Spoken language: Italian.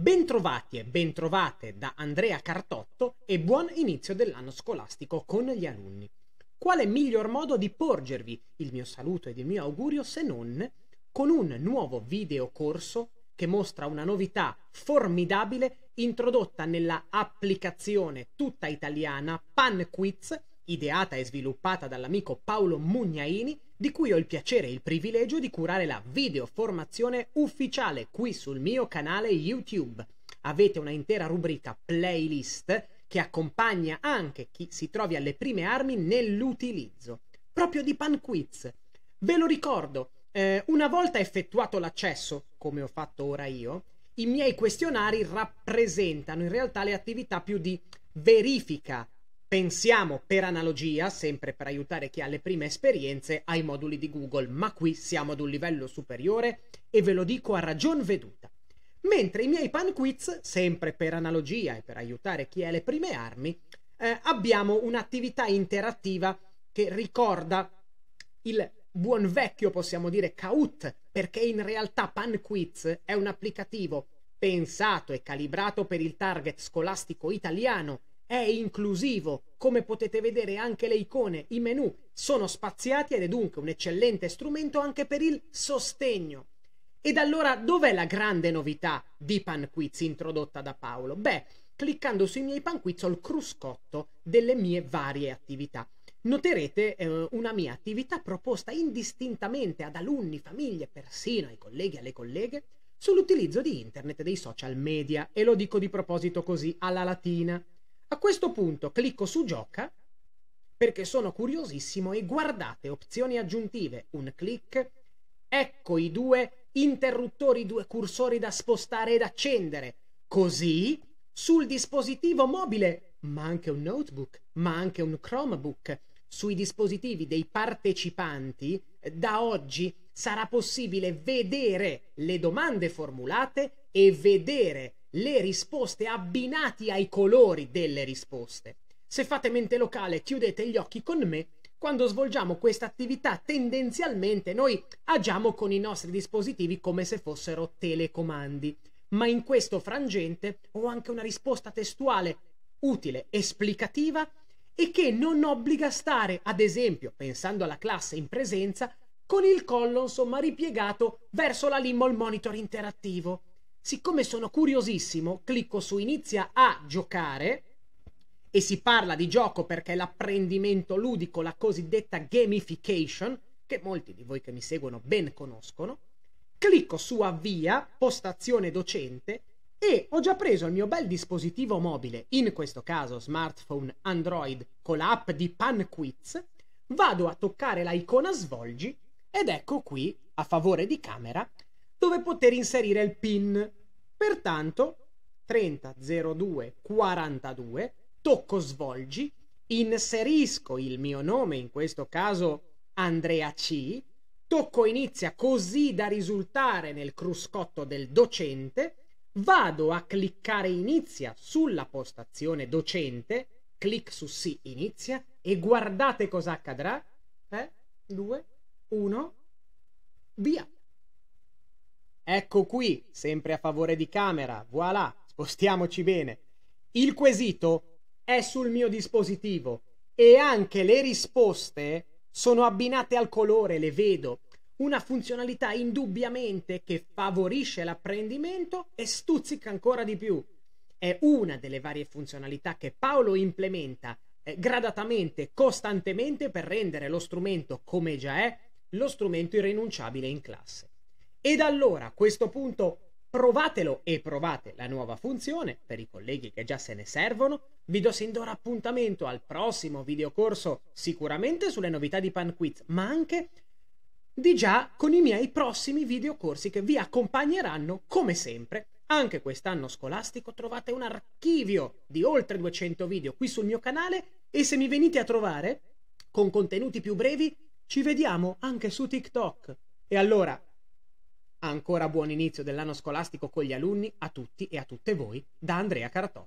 Bentrovati e bentrovate da Andrea Cartotto e buon inizio dell'anno scolastico con gli alunni. Quale miglior modo di porgervi il mio saluto ed il mio augurio se non con un nuovo videocorso che mostra una novità formidabile introdotta nella applicazione tutta italiana Pan Quiz ideata e sviluppata dall'amico Paolo Mugnaini, di cui ho il piacere e il privilegio di curare la videoformazione ufficiale qui sul mio canale YouTube. Avete una intera rubrica playlist che accompagna anche chi si trovi alle prime armi nell'utilizzo, proprio di PanQuiz. Ve lo ricordo, eh, una volta effettuato l'accesso, come ho fatto ora io, i miei questionari rappresentano in realtà le attività più di verifica Pensiamo per analogia, sempre per aiutare chi ha le prime esperienze, ai moduli di Google, ma qui siamo ad un livello superiore e ve lo dico a ragion veduta. Mentre i miei pan quiz, sempre per analogia e per aiutare chi ha le prime armi, eh, abbiamo un'attività interattiva che ricorda il buon vecchio, possiamo dire, CAUT, perché in realtà pan quiz è un applicativo pensato e calibrato per il target scolastico italiano è inclusivo. Come potete vedere anche le icone, i menu sono spaziati ed è dunque un eccellente strumento anche per il sostegno. Ed allora dov'è la grande novità di Panquiz introdotta da Paolo? Beh, cliccando sui miei Panquiz ho il cruscotto delle mie varie attività. Noterete eh, una mia attività proposta indistintamente ad alunni, famiglie, persino ai colleghi e alle colleghe sull'utilizzo di internet e dei social media e lo dico di proposito così alla latina. A questo punto clicco su gioca perché sono curiosissimo e guardate opzioni aggiuntive, un clic, ecco i due interruttori, i due cursori da spostare ed accendere. Così sul dispositivo mobile, ma anche un notebook, ma anche un Chromebook, sui dispositivi dei partecipanti, eh, da oggi sarà possibile vedere le domande formulate e vedere le risposte abbinati ai colori delle risposte. Se fate mente locale, chiudete gli occhi con me. Quando svolgiamo questa attività, tendenzialmente noi agiamo con i nostri dispositivi come se fossero telecomandi. Ma in questo frangente ho anche una risposta testuale utile, esplicativa e che non obbliga a stare, ad esempio, pensando alla classe in presenza, con il collo insomma ripiegato verso la limbo o il monitor interattivo. Siccome sono curiosissimo, clicco su inizia a giocare e si parla di gioco perché l'apprendimento ludico, la cosiddetta gamification, che molti di voi che mi seguono ben conoscono, clicco su avvia, postazione docente e ho già preso il mio bel dispositivo mobile, in questo caso smartphone Android con l'app di PanQuiz, vado a toccare la icona svolgi ed ecco qui, a favore di camera, dove poter inserire il PIN, Pertanto, 30.02.42, tocco svolgi, inserisco il mio nome, in questo caso Andrea C, tocco inizia così da risultare nel cruscotto del docente, vado a cliccare inizia sulla postazione docente, clic su sì inizia e guardate cosa accadrà. 3, 2, 1, via. Ecco qui, sempre a favore di camera, voilà, spostiamoci bene. Il quesito è sul mio dispositivo e anche le risposte sono abbinate al colore, le vedo. Una funzionalità indubbiamente che favorisce l'apprendimento e stuzzica ancora di più. È una delle varie funzionalità che Paolo implementa eh, gradatamente, costantemente per rendere lo strumento come già è, lo strumento irrinunciabile in classe. Ed allora a questo punto provatelo e provate la nuova funzione per i colleghi che già se ne servono. Vi do sin d'ora appuntamento al prossimo videocorso sicuramente sulle novità di PanQuiz, ma anche di già con i miei prossimi videocorsi che vi accompagneranno come sempre. Anche quest'anno scolastico trovate un archivio di oltre 200 video qui sul mio canale e se mi venite a trovare con contenuti più brevi ci vediamo anche su TikTok. E allora Ancora buon inizio dell'anno scolastico con gli alunni, a tutti e a tutte voi, da Andrea Caratò.